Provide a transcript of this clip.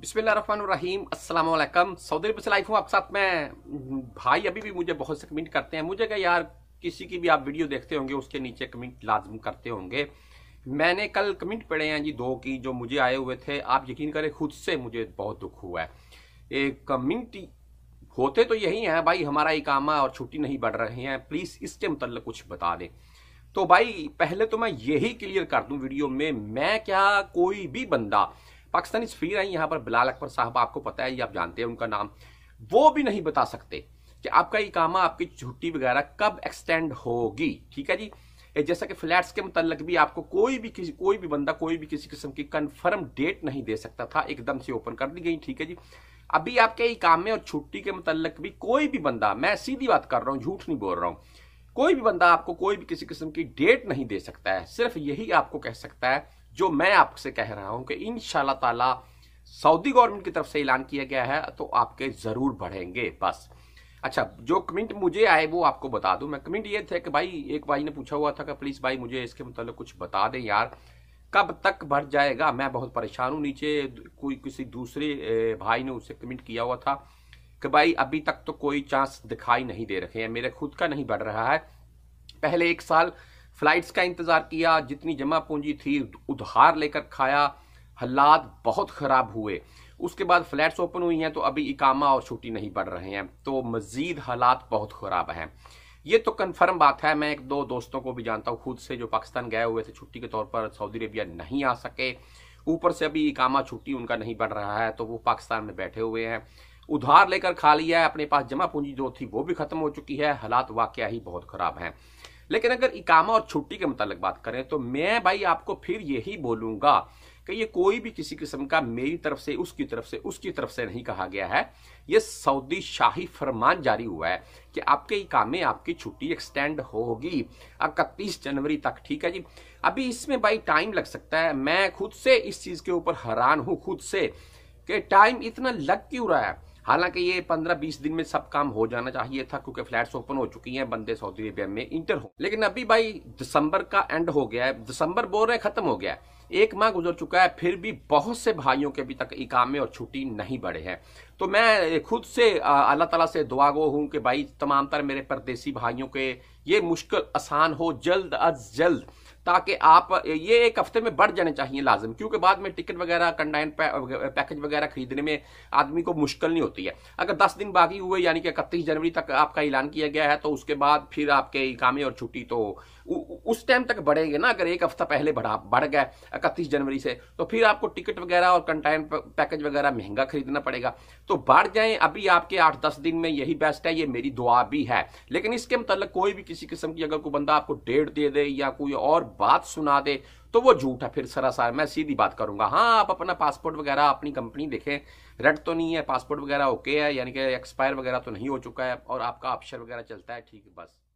बिस्मिल्लाम Aslam Saudi अरब से life हूँ आपके साथ में भाई अभी भी मुझे बहुत से कमेंट करते हैं मुझे क्या यार किसी की भी आप वीडियो देखते होंगे उसके नीचे कमेंट लाजम करते होंगे मैंने कल कमेंट पढ़े हैं जी दो की जो मुझे आए हुए थे आप यकीन करें खुद से मुझे बहुत दुख हुआ है एक कमेंट होते तो यही हैं भाई हमारा इकामा और छुट्टी नहीं बढ़ रहे हैं प्लीज़ इसके मतलब कुछ बता दें तो भाई पहले तो मैं यही क्लियर कर दूँ वीडियो में मैं क्या कोई भी बंदा पाकिस्तानी सफ़ीर आई यहाँ पर बिलाल अकबर साहब आपको पता है ये आप जानते हैं उनका नाम वो भी नहीं बता सकते कि आपका इकामा आपकी छुट्टी वगैरह कब एक्सटेंड होगी ठीक है जी जैसा कि फ्लैट्स के मतलब भी आपको कोई भी किसी कोई भी बंदा कोई भी किसी किस्म की कंफर्म डेट नहीं दे सकता था एकदम से ओपन कर दी गई ठीक है जी अभी आपके इकामे और छुट्टी के मतलब भी कोई भी बंदा मैं सीधी बात कर रहा हूँ झूठ नहीं बोल रहा हूँ कोई भी बंदा आपको कोई भी किसी किस्म की डेट नहीं दे सकता है सिर्फ यही आपको कह सकता है जो मैं आपसे कह रहा हूं कि इन ताला सऊदी गवर्नमेंट की तरफ से ऐलान किया गया है तो आपके ज़रूर बढ़ेंगे बस अच्छा जो कमेंट मुझे आए वो आपको बता दूं मैं कमेंट ये थे कि भाई एक भाई ने पूछा हुआ था कि प्लीज़ भाई मुझे इसके मतलब कुछ बता दें यार कब तक भर जाएगा मैं बहुत परेशान हूँ नीचे कोई किसी दूसरे भाई ने उसे कमेंट किया हुआ था कि भाई अभी तक तो कोई चांस दिखाई नहीं दे रहे हैं मेरे खुद का नहीं बढ़ रहा है पहले एक साल फ्लाइट्स का इंतज़ार किया जितनी जमा पूंजी थी उधार लेकर खाया हालात बहुत ख़राब हुए उसके बाद फ्लैट्स ओपन हुई हैं तो अभी इकामा और छुट्टी नहीं बढ़ रहे हैं तो मज़ीद हालात बहुत ख़राब हैं ये तो कन्फर्म बात है मैं एक दो दोस्तों को भी जानता हूँ खुद से जो पाकिस्तान गए हुए थे छुट्टी के तौर पर सऊदी अरेबिया नहीं आ सके ऊपर से अभी इकामा छुट्टी उनका नहीं बढ़ रहा है तो वो पाकिस्तान में बैठे हुए हैं उधार लेकर खा लिया है अपने पास जमा पूंजी जो थी वो भी ख़त्म हो चुकी है हालात वाकया ही बहुत ख़राब हैं लेकिन अगर इकामा और छुट्टी के मुतालिक बात करें तो मैं भाई आपको फिर यही बोलूंगा कि ये कोई भी किसी किस्म का मेरी तरफ से उसकी तरफ से उसकी तरफ से नहीं कहा गया है ये सऊदी शाही फरमान जारी हुआ है कि आपके इकामे आपकी छुट्टी एक्सटेंड होगी इकतीस जनवरी तक ठीक है जी अभी इसमें भाई टाइम लग सकता है मैं खुद से इस चीज़ के ऊपर हैरान हूँ खुद से कि टाइम इतना लग क्यों रहा है हालांकि ये पंद्रह बीस दिन में सब काम हो जाना चाहिए था क्योंकि फ्लैट्स ओपन हो चुकी हैं बंदे सऊदी अरेबिया में इंटर हो लेकिन अभी भाई दिसंबर का एंड हो गया है दिसंबर बोल रहे खत्म हो गया है एक माह गुजर चुका है फिर भी बहुत से भाइयों के अभी तक इकामे और छुट्टी नहीं बढ़े हैं तो मैं खुद से अल्लाह ताला से दुआ गो हूँ कि भाई तमाम तर मेरे परदेसी भाइयों के ये मुश्किल आसान हो जल्द अज जल्द ताकि आप ये एक हफ्ते में बढ़ जाने चाहिए लाजम क्योंकि बाद में टिकट वगैरह कंडाइन पैकेज वगैरह खरीदने में आदमी को मुश्किल नहीं होती है अगर दस दिन बाकी हुए यानी कि इकतीस जनवरी तक आपका ऐलान किया गया है तो उसके बाद फिर आपके इकामे और छुट्टी तो उस टाइम तक बढ़ेंगे ना अगर एक हफ्ता पहले बढ़ा बढ़ गए इकतीस जनवरी से तो फिर आपको टिकट वगैरह और कंटाइन पैकेज वगैरह महंगा खरीदना पड़ेगा तो बढ़ जाए अभी आपके आठ दस दिन में यही बेस्ट है ये मेरी दुआ भी है लेकिन इसके मतलब कोई भी किसी किस्म की अगर कोई बंदा आपको डेट दे दे या कोई और बात सुना दे तो वो झूठ है फिर सरासर मैं सीधी बात करूंगा हाँ आप अपना पासपोर्ट वगैरह अपनी कंपनी देखें रेड तो नहीं है पासपोर्ट वगैरह ओके है यानी कि एक्सपायर वगैरह तो नहीं हो चुका है और आपका ऑप्शन वगैरह चलता है ठीक बस